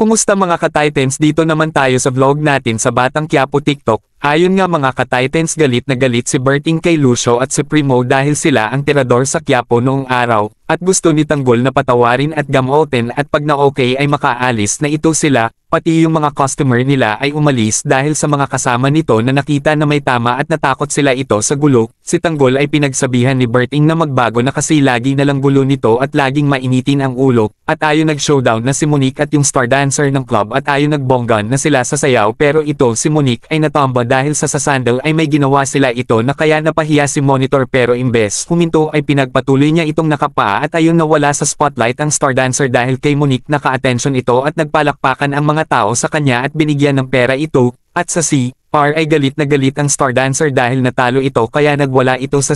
Kumusta mga ka-titans dito naman tayo sa vlog natin sa Batang Quiapo TikTok. Ayon nga mga ka-titans galit na galit si Berting kay Lucio at si Primo dahil sila ang tirador sa Quiapo noong araw at gusto ni Tanggol na patawarin at gamoten at pag na okay ay makaalis na ito sila, pati yung mga customer nila ay umalis dahil sa mga kasama nito na nakita na may tama at natakot sila ito sa gulo, si Tanggol ay pinagsabihan ni Berting na magbago na kasi lagi nalang gulo nito at laging mainitin ang ulo, at ayo nag-showdown na si Monique at yung star dancer ng club at ayo nagbonggan na sila sa sayaw pero ito si Monique ay natomba dahil sa sasandal ay may ginawa sila ito na kaya napahiya si monitor pero imbes huminto ay pinagpatuloy niya itong nakapa at Naatayong nawala sa spotlight ang star dancer dahil kay Monique naka-attention ito at nagpalakpakan ang mga tao sa kanya at binigyan ng pera ito, at sa R ay galit na galit ang star dancer dahil natalo ito kaya nagwala ito sa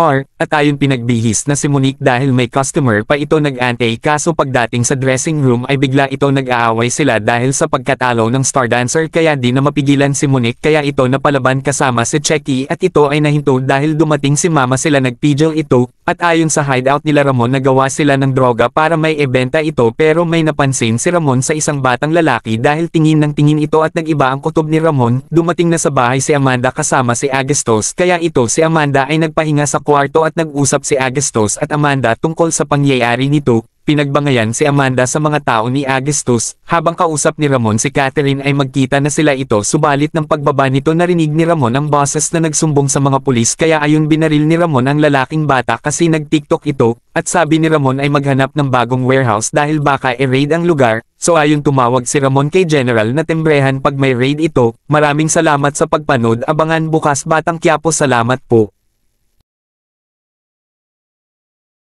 R, at ayun pinagbihis na si Monique dahil may customer pa ito nag-ante kaso pagdating sa dressing room ay bigla ito nag-aaway sila dahil sa pagkatalo ng star dancer kaya di na mapigilan si Monique kaya ito napalaban kasama si Checky at ito ay nahinto dahil dumating si Mama sila nagpigil ito at ayon sa hideout nila Ramon nagawa sila ng droga para may ebenta ito pero may napansin si Ramon sa isang batang lalaki dahil tingin ng tingin ito at nagiba ang kutob ni Ramon, dumating na sa bahay si Amanda kasama si Agustos kaya ito si Amanda ay nagpahinga sa kwarto at nag-usap si Agustos at Amanda tungkol sa pangyayari nito, Pinagbangayan si Amanda sa mga tao ni Agustus, habang kausap ni Ramon si Catherine ay magkita na sila ito subalit ng pagbaba nito narinig ni Ramon ang boses na nagsumbong sa mga pulis kaya ayon binaril ni Ramon ang lalaking bata kasi nagtiktok ito, at sabi ni Ramon ay maghanap ng bagong warehouse dahil baka i raid ang lugar, so ayon tumawag si Ramon kay General na tembrehan pag may raid ito, maraming salamat sa pagpanood abangan bukas Batang Kiapo salamat po.